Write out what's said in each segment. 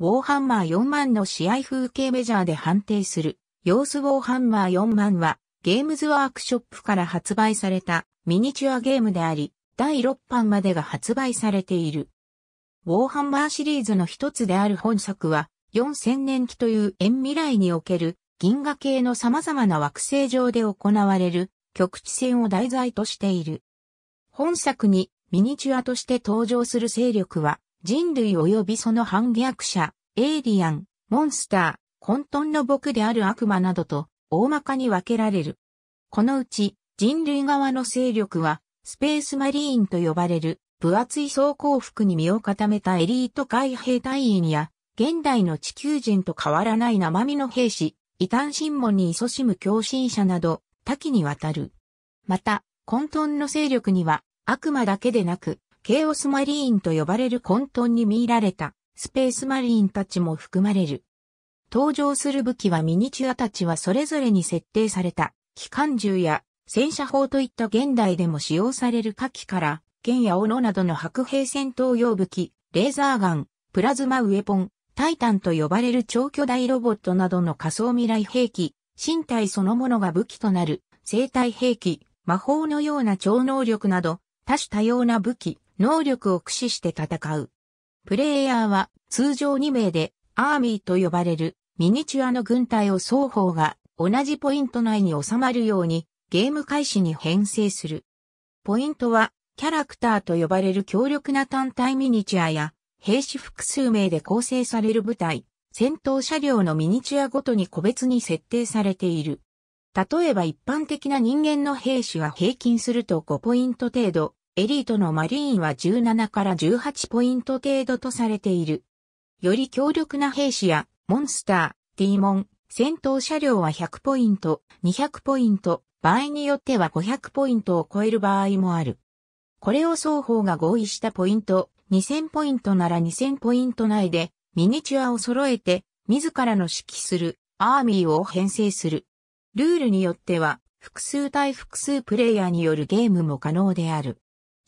ウォーハンマー4万の試合風景メジャーで判定する、様子ウォーハンマー4万は、ゲームズワークショップから発売されたミニチュアゲームであり、第6版までが発売されている。ウォーハンマーシリーズの一つである本作は、4000年期という遠未来における銀河系の様々な惑星上で行われる局地戦を題材としている。本作にミニチュアとして登場する勢力は、人類及びその反逆者、エイリアン、モンスター、混沌の僕である悪魔などと、大まかに分けられる。このうち、人類側の勢力は、スペースマリーンと呼ばれる、分厚い装甲服に身を固めたエリート海兵隊員や、現代の地球人と変わらない生身の兵士、異端神門に勤しむ狂信者など、多岐にわたる。また、混沌の勢力には、悪魔だけでなく、ケイオスマリーンと呼ばれる混沌に見入られたスペースマリーンたちも含まれる。登場する武器はミニチュアたちはそれぞれに設定された機関銃や戦車砲といった現代でも使用される火器から剣や斧などの白兵戦闘用武器、レーザーガン、プラズマウェポン、タイタンと呼ばれる超巨大ロボットなどの仮想未来兵器、身体そのものが武器となる生体兵器、魔法のような超能力など多種多様な武器、能力を駆使して戦う。プレイヤーは通常2名でアーミーと呼ばれるミニチュアの軍隊を双方が同じポイント内に収まるようにゲーム開始に編成する。ポイントはキャラクターと呼ばれる強力な単体ミニチュアや兵士複数名で構成される部隊、戦闘車両のミニチュアごとに個別に設定されている。例えば一般的な人間の兵士は平均すると5ポイント程度、エリートのマリーンは17から18ポイント程度とされている。より強力な兵士や、モンスター、ディーモン、戦闘車両は100ポイント、200ポイント、場合によっては500ポイントを超える場合もある。これを双方が合意したポイント、2000ポイントなら2000ポイント内で、ミニチュアを揃えて、自らの指揮する、アーミーを編成する。ルールによっては、複数対複数プレイヤーによるゲームも可能である。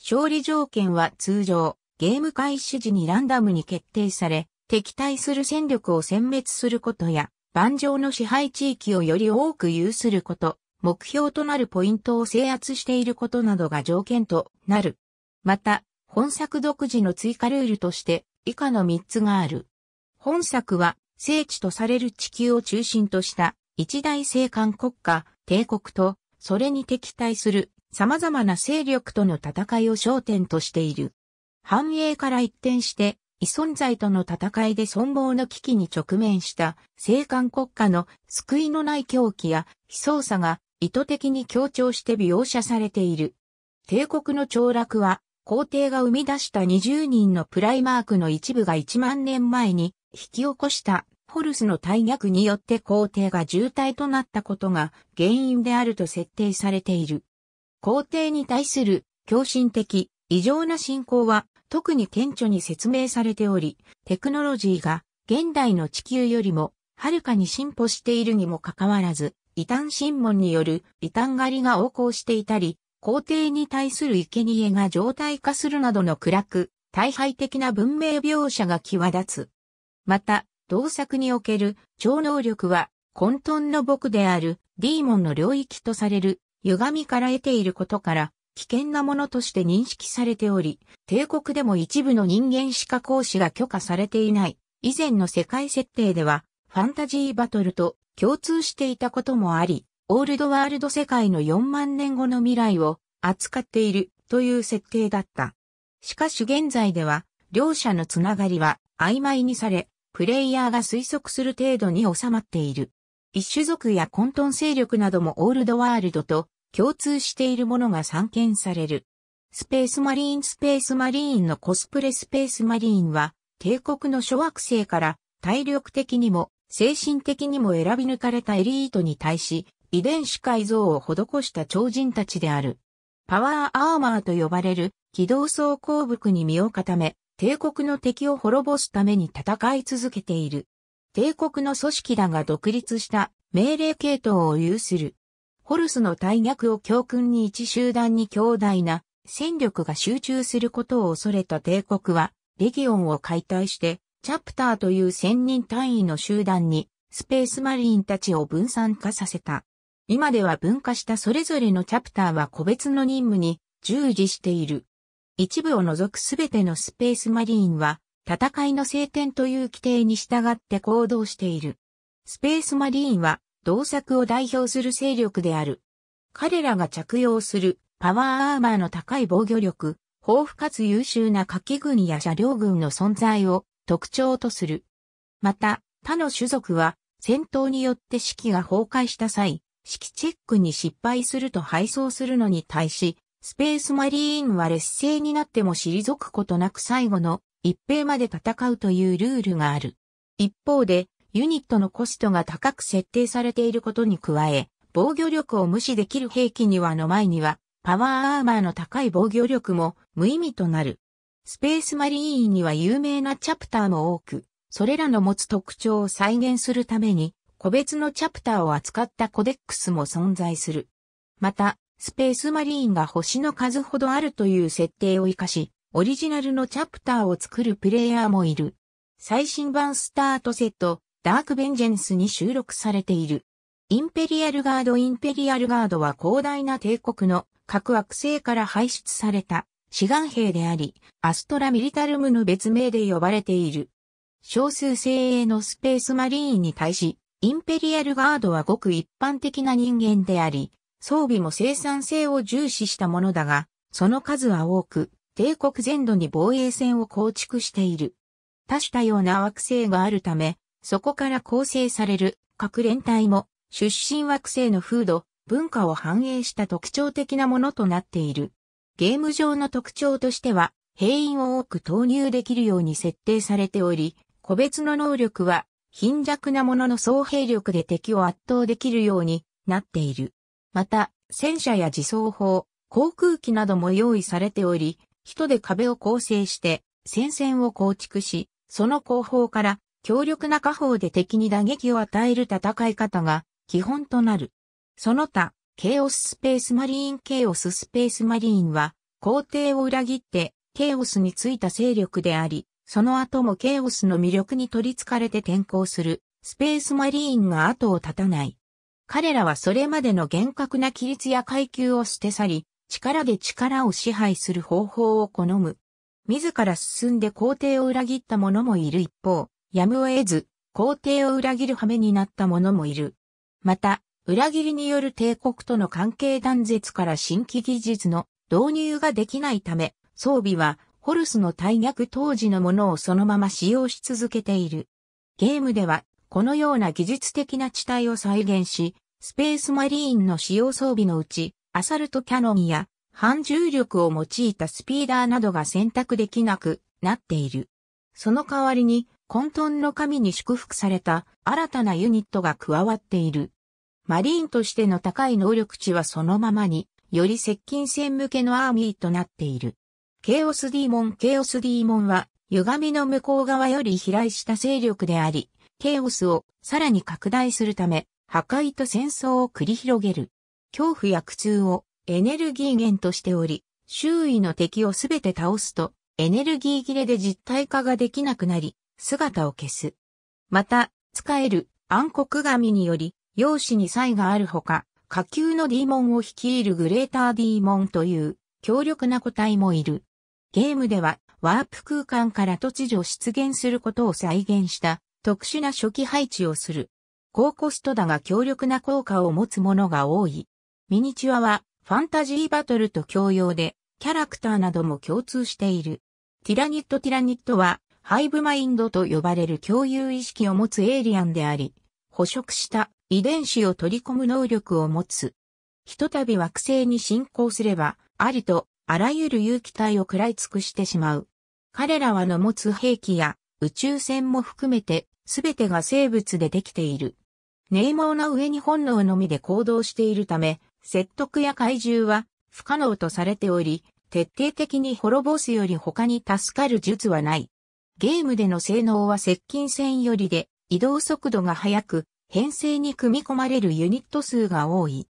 勝利条件は通常、ゲーム開始時にランダムに決定され、敵対する戦力を殲滅することや、盤上の支配地域をより多く有すること、目標となるポイントを制圧していることなどが条件となる。また、本作独自の追加ルールとして、以下の3つがある。本作は、聖地とされる地球を中心とした、一大政官国家、帝国と、それに敵対する様々な勢力との戦いを焦点としている。繁栄から一転して、異存在との戦いで存亡の危機に直面した、政官国家の救いのない狂気や悲壮さが意図的に強調して描写されている。帝国の凋落は、皇帝が生み出した20人のプライマークの一部が1万年前に引き起こしたホルスの大逆によって皇帝が重体となったことが原因であると設定されている。皇帝に対する狂信的、異常な信仰は特に顕著に説明されており、テクノロジーが現代の地球よりもはるかに進歩しているにもかかわらず、異端審問による異端狩りが横行していたり、皇帝に対する生贄が常態化するなどの暗く、大敗的な文明描写が際立つ。また、同作における超能力は混沌の僕であるディーモンの領域とされる歪みから得ていることから、危険なものとして認識されており、帝国でも一部の人間しか講師が許可されていない。以前の世界設定では、ファンタジーバトルと共通していたこともあり、オールドワールド世界の4万年後の未来を扱っているという設定だった。しかし現在では、両者のつながりは曖昧にされ、プレイヤーが推測する程度に収まっている。一種族や混沌勢力などもオールドワールドと共通しているものが散見される。スペースマリーンスペースマリーンのコスプレスペースマリーンは帝国の諸惑星から体力的にも精神的にも選び抜かれたエリートに対し遺伝子改造を施した超人たちである。パワーアーマーと呼ばれる機動装甲服に身を固め帝国の敵を滅ぼすために戦い続けている。帝国の組織だが独立した命令系統を有する。ホルスの大逆を教訓に一集団に強大な戦力が集中することを恐れた帝国は、レギオンを解体して、チャプターという千人単位の集団に、スペースマリンたちを分散化させた。今では分化したそれぞれのチャプターは個別の任務に従事している。一部を除くすべてのスペースマリーンは戦いの聖典という規定に従って行動している。スペースマリーンは、同作を代表する勢力である。彼らが着用するパワーアーマーの高い防御力、豊富かつ優秀な火器軍や車両軍の存在を特徴とする。また、他の種族は戦闘によって士気が崩壊した際、士気チェックに失敗すると敗走するのに対し、スペースマリーンは劣勢になっても退くことなく最後の一兵まで戦うというルールがある。一方で、ユニットのコストが高く設定されていることに加え、防御力を無視できる兵器にはの前には、パワーアーマーの高い防御力も無意味となる。スペースマリーンには有名なチャプターも多く、それらの持つ特徴を再現するために、個別のチャプターを扱ったコデックスも存在する。また、スペースマリーンが星の数ほどあるという設定を活かし、オリジナルのチャプターを作るプレイヤーもいる。最新版スタートセット、ダークベンジェンスに収録されている。インペリアルガードインペリアルガードは広大な帝国の核惑星から排出された志願兵であり、アストラミリタルムの別名で呼ばれている。少数精鋭のスペースマリーンに対し、インペリアルガードはごく一般的な人間であり、装備も生産性を重視したものだが、その数は多く、帝国全土に防衛線を構築している。多種多様な惑星があるため、そこから構成される各連隊も出身惑星の風土、文化を反映した特徴的なものとなっている。ゲーム上の特徴としては、兵員を多く投入できるように設定されており、個別の能力は貧弱なものの総兵力で敵を圧倒できるようになっている。また、戦車や自走砲、航空機なども用意されており、人で壁を構成して戦線を構築し、その後方から強力な火砲で敵に打撃を与える戦い方が基本となる。その他、ケオススペースマリーンケオススペースマリーンは皇帝を裏切ってケオスについた勢力であり、その後もケオスの魅力に取り憑かれて転校するスペースマリーンが後を絶たない。彼らはそれまでの厳格な規律や階級を捨て去り、力で力を支配する方法を好む。自ら進んで皇帝を裏切った者もいる一方、やむを得ず、皇帝を裏切る羽目になった者もいる。また、裏切りによる帝国との関係断絶から新規技術の導入ができないため、装備はホルスの大逆当時のものをそのまま使用し続けている。ゲームでは、このような技術的な地帯を再現し、スペースマリーンの使用装備のうち、アサルトキャノンや反重力を用いたスピーダーなどが選択できなくなっている。その代わりに混沌の神に祝福された新たなユニットが加わっている。マリーンとしての高い能力値はそのままに、より接近戦向けのアーミーとなっている。ケオスディーモンケオスディーモンは、歪みの向こう側より飛来した勢力であり、ケオスをさらに拡大するため、破壊と戦争を繰り広げる。恐怖や苦痛をエネルギー源としており、周囲の敵をすべて倒すと、エネルギー切れで実体化ができなくなり、姿を消す。また、使える暗黒神により、容姿に差異があるほか、下級のディーモンを率いるグレーターディーモンという強力な個体もいる。ゲームではワープ空間から突如出現することを再現した特殊な初期配置をする。高コストだが強力な効果を持つものが多い。ミニチュアはファンタジーバトルと共用で、キャラクターなども共通している。ティラニット・ティラニットは、ハイブマインドと呼ばれる共有意識を持つエイリアンであり、捕食した遺伝子を取り込む能力を持つ。ひとたび惑星に進行すれば、ありとあらゆる有機体を食らい尽くしてしまう。彼らはの持つ兵器や宇宙船も含めて、すべてが生物でできている。ネイモーな上に本能のみで行動しているため、説得や怪獣は不可能とされており、徹底的に滅ぼすより他に助かる術はない。ゲームでの性能は接近戦よりで移動速度が速く、編成に組み込まれるユニット数が多い。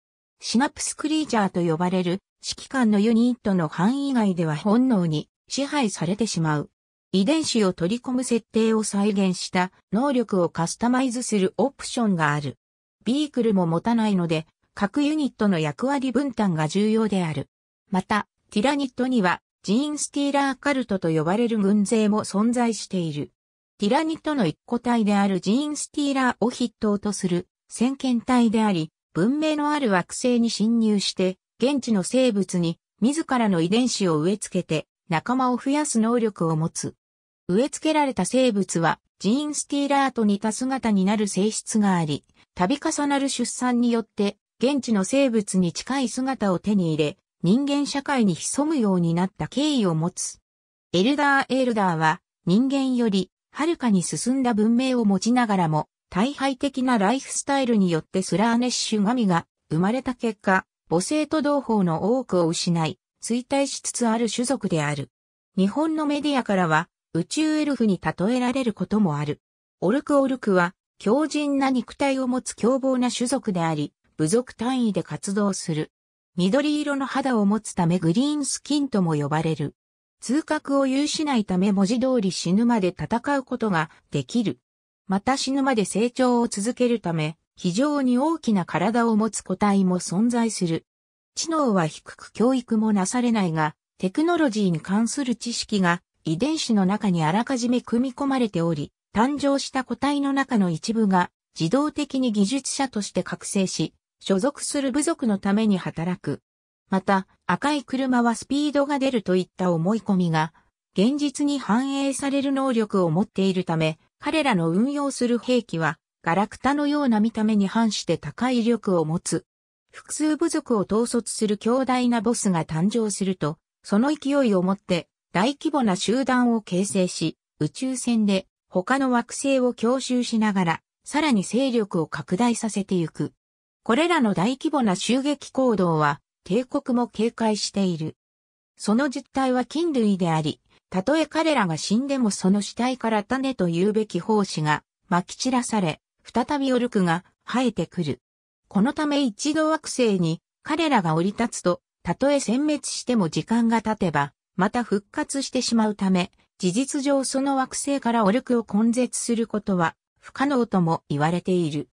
シナプスクリーチャーと呼ばれる指揮官のユニットの範囲外では本能に支配されてしまう。遺伝子を取り込む設定を再現した能力をカスタマイズするオプションがある。ビークルも持たないので各ユニットの役割分担が重要である。また、ティラニットには、ジーンスティーラーカルトと呼ばれる軍勢も存在している。ティラニットの一個体であるジーンスティーラーを筆頭とする先見体であり、文明のある惑星に侵入して、現地の生物に自らの遺伝子を植え付けて仲間を増やす能力を持つ。植え付けられた生物はジーンスティーラーと似た姿になる性質があり、度重なる出産によって現地の生物に近い姿を手に入れ、人間社会に潜むようになった経緯を持つ。エルダー・エルダーは人間よりはるかに進んだ文明を持ちながらも、大敗的なライフスタイルによってスラーネッシュ神が生まれた結果、母性と同胞の多くを失い、衰退しつつある種族である。日本のメディアからは、宇宙エルフに例えられることもある。オルクオルクは、強靭な肉体を持つ凶暴な種族であり、部族単位で活動する。緑色の肌を持つためグリーンスキンとも呼ばれる。通覚を有しないため文字通り死ぬまで戦うことができる。また死ぬまで成長を続けるため、非常に大きな体を持つ個体も存在する。知能は低く教育もなされないが、テクノロジーに関する知識が遺伝子の中にあらかじめ組み込まれており、誕生した個体の中の一部が自動的に技術者として覚醒し、所属する部族のために働く。また、赤い車はスピードが出るといった思い込みが、現実に反映される能力を持っているため、彼らの運用する兵器は、ガラクタのような見た目に反して高い威力を持つ。複数部族を統率する強大なボスが誕生すると、その勢いを持って大規模な集団を形成し、宇宙船で他の惑星を強襲しながら、さらに勢力を拡大させていく。これらの大規模な襲撃行動は帝国も警戒している。その実態は菌類であり、たとえ彼らが死んでもその死体から種と言うべき胞子が撒き散らされ、再びオルクが生えてくる。このため一度惑星に彼らが降り立つと、たとえ殲滅しても時間が経てば、また復活してしまうため、事実上その惑星からオルクを根絶することは不可能とも言われている。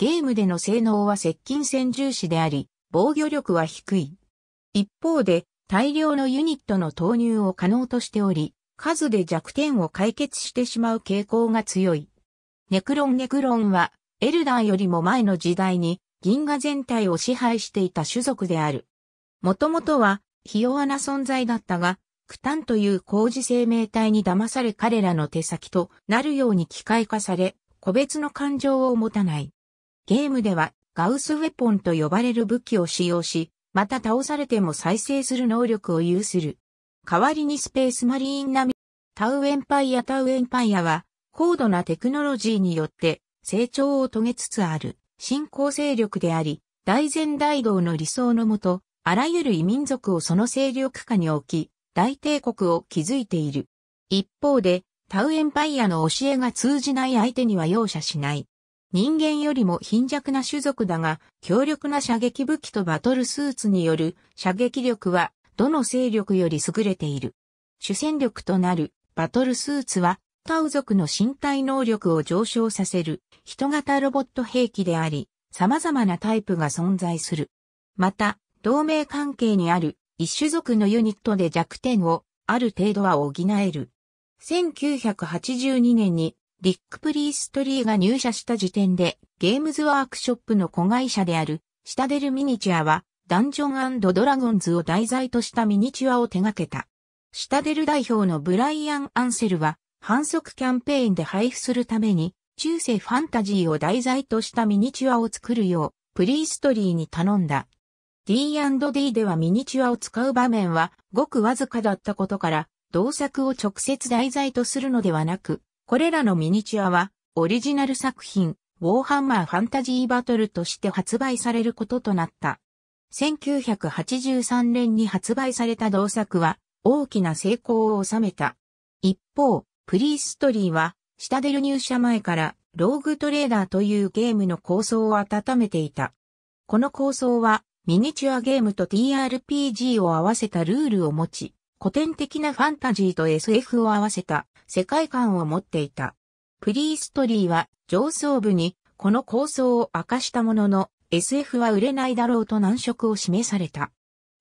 ゲームでの性能は接近戦重視であり、防御力は低い。一方で、大量のユニットの投入を可能としており、数で弱点を解決してしまう傾向が強い。ネクロンネクロンは、エルダーよりも前の時代に、銀河全体を支配していた種族である。もともとは、ひ弱な存在だったが、クタンという工事生命体に騙され彼らの手先となるように機械化され、個別の感情を持たない。ゲームではガウスウェポンと呼ばれる武器を使用し、また倒されても再生する能力を有する。代わりにスペースマリーン並み、タウエンパイアタウエンパイアは、高度なテクノロジーによって成長を遂げつつある新興勢力であり、大前大道の理想のもと、あらゆる異民族をその勢力下に置き、大帝国を築いている。一方で、タウエンパイアの教えが通じない相手には容赦しない。人間よりも貧弱な種族だが、強力な射撃武器とバトルスーツによる射撃力は、どの勢力より優れている。主戦力となるバトルスーツは、タウ族の身体能力を上昇させる人型ロボット兵器であり、様々なタイプが存在する。また、同盟関係にある一種族のユニットで弱点をある程度は補える。1982年にリック・プリーストリーが入社した時点で、ゲームズワークショップの子会社である、シタデルミニチュアは、ダンジョンドラゴンズを題材としたミニチュアを手掛けた。シタデル代表のブライアン・アンセルは、反則キャンペーンで配布するために、中世ファンタジーを題材としたミニチュアを作るよう、プリーストリーに頼んだ。D&D ではミニチュアを使う場面はごくわずかだったことから、同作を直接題材とするのではなく、これらのミニチュアは、オリジナル作品、ウォーハンマーファンタジーバトルとして発売されることとなった。1983年に発売された同作は、大きな成功を収めた。一方、プリーストリーは、下でル入社前から、ローグトレーダーというゲームの構想を温めていた。この構想は、ミニチュアゲームと TRPG を合わせたルールを持ち、古典的なファンタジーと SF を合わせた世界観を持っていた。プリーストリーは上層部にこの構想を明かしたものの SF は売れないだろうと難色を示された。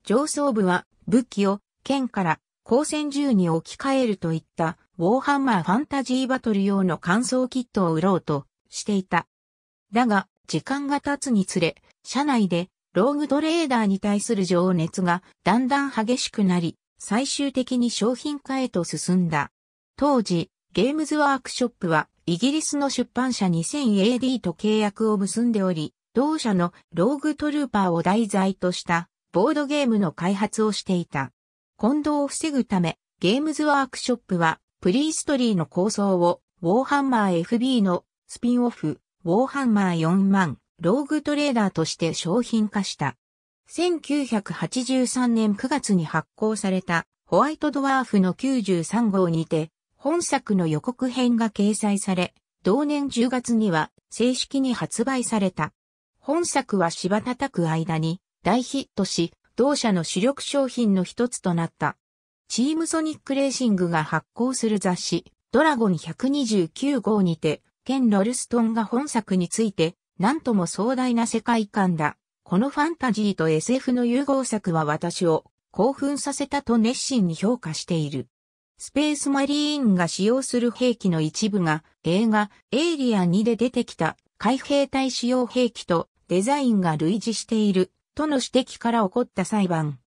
上層部は武器を剣から光線銃に置き換えるといったウォーハンマーファンタジーバトル用の乾燥キットを売ろうとしていた。だが時間が経つにつれ社内でローグトレーダーに対する情熱がだんだん激しくなり、最終的に商品化へと進んだ。当時、ゲームズワークショップはイギリスの出版社 2000AD と契約を結んでおり、同社のローグトルーパーを題材としたボードゲームの開発をしていた。混同を防ぐため、ゲームズワークショップはプリーストリーの構想をウォーハンマー FB のスピンオフ、ウォーハンマー4万、ローグトレーダーとして商品化した。1983年9月に発行されたホワイトドワーフの93号にて本作の予告編が掲載され、同年10月には正式に発売された。本作は芝叩く間に大ヒットし、同社の主力商品の一つとなった。チームソニックレーシングが発行する雑誌、ドラゴン129号にて、ケン・ロルストンが本作について、なんとも壮大な世界観だ。このファンタジーと SF の融合作は私を興奮させたと熱心に評価している。スペースマリーンが使用する兵器の一部が映画エイリアン2で出てきた海兵隊使用兵器とデザインが類似しているとの指摘から起こった裁判。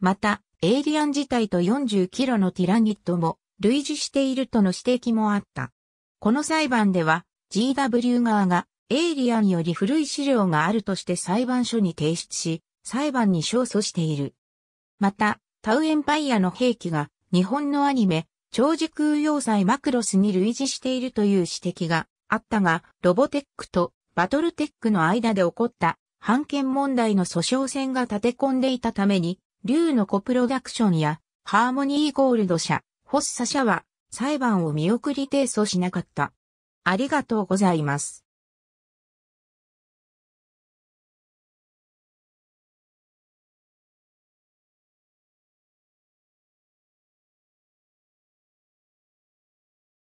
また、エイリアン自体と40キロのティラニットも類似しているとの指摘もあった。この裁判では GW 側がエイリアンより古い資料があるとして裁判所に提出し、裁判に勝訴している。また、タウエンパイアの兵器が日本のアニメ、超時空要塞マクロスに類似しているという指摘があったが、ロボテックとバトルテックの間で起こった判権問題の訴訟戦が立て込んでいたために、竜のコプロダクションやハーモニーゴールド社、ホッサ社は裁判を見送り提訴しなかった。ありがとうございます。